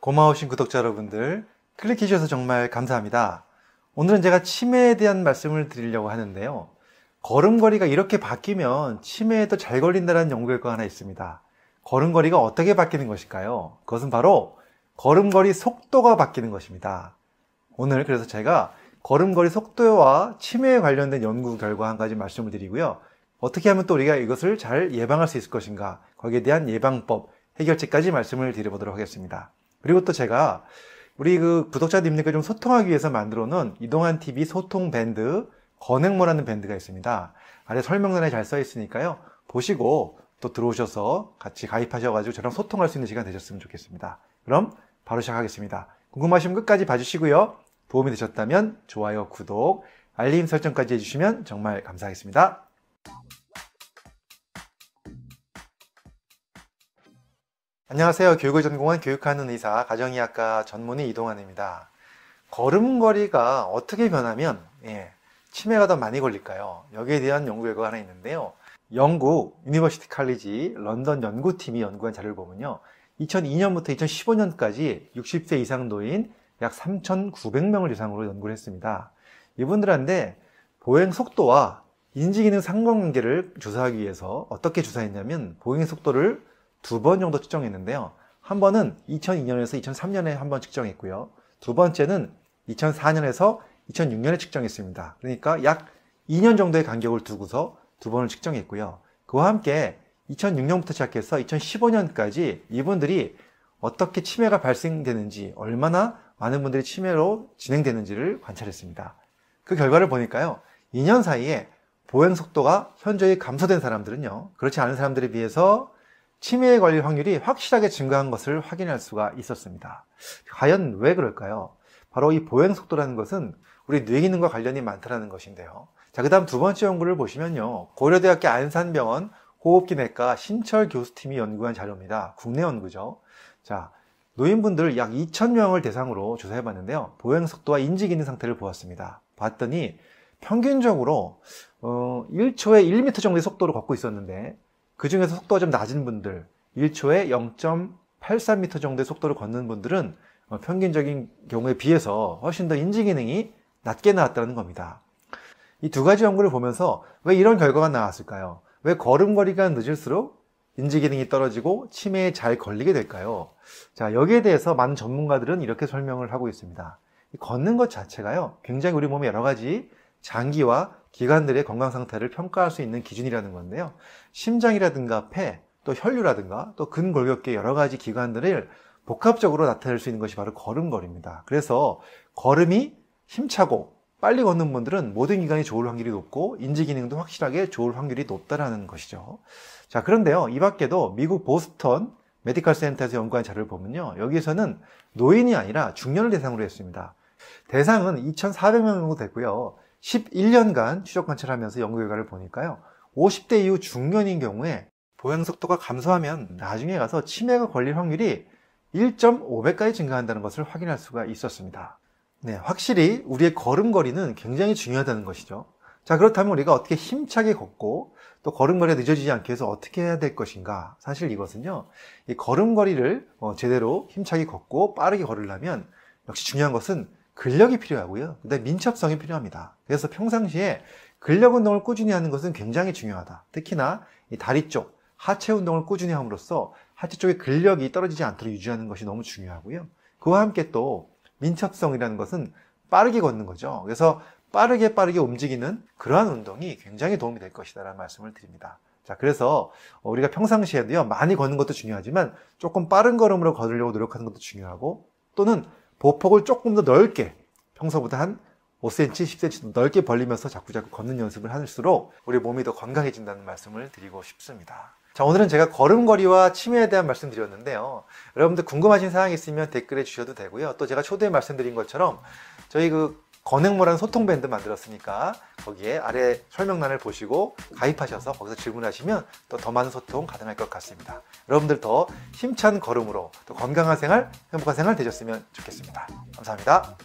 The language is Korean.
고마우신 구독자 여러분들 클릭해 주셔서 정말 감사합니다. 오늘은 제가 치매에 대한 말씀을 드리려고 하는데요. 걸음걸이가 이렇게 바뀌면 치매에도 잘 걸린다는 연구 결과 하나 있습니다. 걸음걸이가 어떻게 바뀌는 것일까요? 그것은 바로 걸음걸이 속도가 바뀌는 것입니다. 오늘 그래서 제가 걸음걸이 속도와 치매에 관련된 연구 결과 한 가지 말씀을 드리고요. 어떻게 하면 또 우리가 이것을 잘 예방할 수 있을 것인가 거기에 대한 예방법 해결책까지 말씀을 드려보도록 하겠습니다. 그리고 또 제가 우리 그 구독자님들과 좀 소통하기 위해서 만들어 놓은 이동환 TV 소통 밴드 건행모라는 밴드가 있습니다. 아래 설명란에 잘 써 있으니까요. 보시고 또 들어오셔서 같이 가입하셔가지고 저랑 소통할 수 있는 시간 되셨으면 좋겠습니다. 그럼 바로 시작하겠습니다. 궁금하시면 끝까지 봐주시고요. 도움이 되셨다면 좋아요, 구독, 알림 설정까지 해주시면 정말 감사하겠습니다. 안녕하세요. 교육을 전공한 교육하는 의사 가정의학과 전문의 이동환입니다. 걸음걸이가 어떻게 변하면 예, 치매가 더 많이 걸릴까요? 여기에 대한 연구 결과가 하나 있는데요. 영국 유니버시티 칼리지 런던 연구팀이 연구한 자료를 보면요. 2002년부터 2015년까지 60세 이상 노인 약 3,900명을 대상으로 연구를 했습니다. 이분들한테 보행 속도와 인지기능 상관관계를 조사하기 위해서 어떻게 조사했냐면 보행 속도를 두번 정도 측정했는데요. 한 번은 2002년에서 2003년에 한 번 측정했고요. 두 번째는 2004년에서 2006년에 측정했습니다. 그러니까 약 2년 정도의 간격을 두고서 두 번을 측정했고요. 그와 함께 2006년부터 시작해서 2015년까지 이분들이 어떻게 치매가 발생되는지, 얼마나 많은 분들이 치매로 진행되는지를 관찰했습니다. 그 결과를 보니까요, 2년 사이에 보행 속도가 현저히 감소된 사람들은요, 그렇지 않은 사람들에 비해서 치매에 걸릴 확률이 확실하게 증가한 것을 확인할 수가 있었습니다. 과연 왜 그럴까요? 바로 이 보행 속도라는 것은 우리 뇌 기능과 관련이 많다는 것인데요. 자, 그다음 두 번째 연구를 보시면요. 고려대학교 안산병원 호흡기내과 신철 교수팀이 연구한 자료입니다. 국내 연구죠. 자, 노인분들 약 2,000명을 대상으로 조사해 봤는데요. 보행 속도와 인지 기능 상태를 보았습니다. 봤더니 평균적으로 어, 1초에 1m 정도의 속도로 걷고 있었는데 그 중에서 속도가 좀 낮은 분들, 1초에 0.83m 정도의 속도를 걷는 분들은 어, 평균적인 경우에 비해서 훨씬 더 인지 기능이 낮게 나왔다는 겁니다. 이 두 가지 연구를 보면서 왜 이런 결과가 나왔을까요? 왜걸음걸이가 늦을수록 인지 기능이 떨어지고 치매에 잘 걸리게 될까요? 자, 여기에 대해서 많은 전문가들은 이렇게 설명을 하고 있습니다. 걷는 것 자체가요, 굉장히 우리 몸에 여러 가지 장기와 기관들의 건강 상태를 평가할 수 있는 기준이라는 건데요. 심장이라든가 폐, 또 혈류라든가 또 근골격계 여러 가지 기관들을 복합적으로 나타낼 수 있는 것이 바로 걸음걸입니다 그래서 걸음이 힘차고 빨리 걷는 분들은 모든 기관이 좋을 확률이 높고 인지 기능도 확실하게 좋을 확률이 높다라는 것이죠. 자, 그런데요. 이 밖에도 미국 보스턴 메디컬 센터에서 연구한 자료를 보면요. 여기에서는 노인이 아니라 중년을 대상으로 했습니다. 대상은 2,400명 정도 됐고요. 11년간 추적 관찰하면서 연구 결과를 보니까요. 50대 이후 중년인 경우에 보행 속도가 감소하면 나중에 가서 치매가 걸릴 확률이 1.5배까지 증가한다는 것을 확인할 수가 있었습니다. 네, 확실히 우리의 걸음걸이는 굉장히 중요하다는 것이죠. 자, 그렇다면 우리가 어떻게 힘차게 걷고 또 걸음걸이가 늦어지지 않게 해서 어떻게 해야 될 것인가? 사실 이것은요, 이 걸음걸이를 어, 제대로 힘차게 걷고 빠르게 걸으려면 역시 중요한 것은 근력이 필요하고요. 근데 민첩성이 필요합니다. 그래서 평상시에 근력 운동을 꾸준히 하는 것은 굉장히 중요하다. 특히나 이 다리 쪽, 하체 운동을 꾸준히 함으로써 하체 쪽의 근력이 떨어지지 않도록 유지하는 것이 너무 중요하고요. 그와 함께 또 민첩성이라는 것은 빠르게 걷는 거죠. 그래서 빠르게 빠르게 움직이는 그러한 운동이 굉장히 도움이 될 것이다라는 말씀을 드립니다. 자, 그래서 우리가 평상시에도요, 많이 걷는 것도 중요하지만 조금 빠른 걸음으로 걸으려고 노력하는 것도 중요하고 또는 보폭을 조금 더 넓게 평소보다 한 5cm, 10cm 넓게 벌리면서 자꾸자꾸 걷는 연습을 하실수록 우리 몸이 더 건강해진다는 말씀을 드리고 싶습니다. 자, 오늘은 제가 걸음걸이와 치매에 대한 말씀 드렸는데요. 여러분들 궁금하신 사항이 있으면 댓글에 주셔도 되고요. 또 제가 초대에 말씀드린 것처럼 저희 그 건행모라는 소통 밴드 만들었으니까 거기에 아래 설명란을 보시고 가입하셔서 거기서 질문하시면 또더 많은 소통 가능할 것 같습니다. 여러분들 더 힘찬 걸음으로 또 건강한 생활, 행복한 생활 되셨으면 좋겠습니다. 감사합니다.